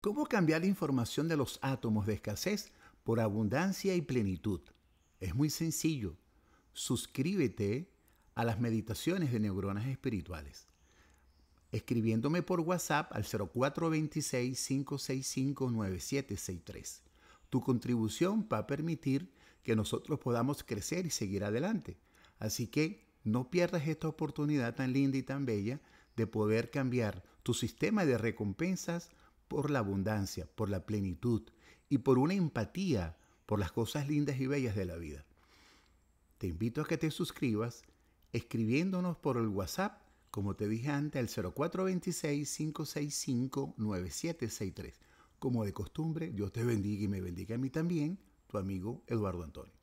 ¿Cómo cambiar la información de los átomos de escasez por abundancia y plenitud? Es muy sencillo. Suscríbete a las meditaciones de neuronas espirituales. Escribiéndome por WhatsApp al 0426-565-9763. Tu contribución va a permitir que nosotros podamos crecer y seguir adelante. Así que no pierdas esta oportunidad tan linda y tan bella de poder cambiar tu sistema de recompensas por la abundancia, por la plenitud y por una empatía por las cosas lindas y bellas de la vida. Te invito a que te suscribas escribiéndonos por el WhatsApp, como te dije antes, al 0426-565-9763. Como de costumbre, Dios te bendiga y me bendiga a mí también, tu amigo Eduardo Antonio.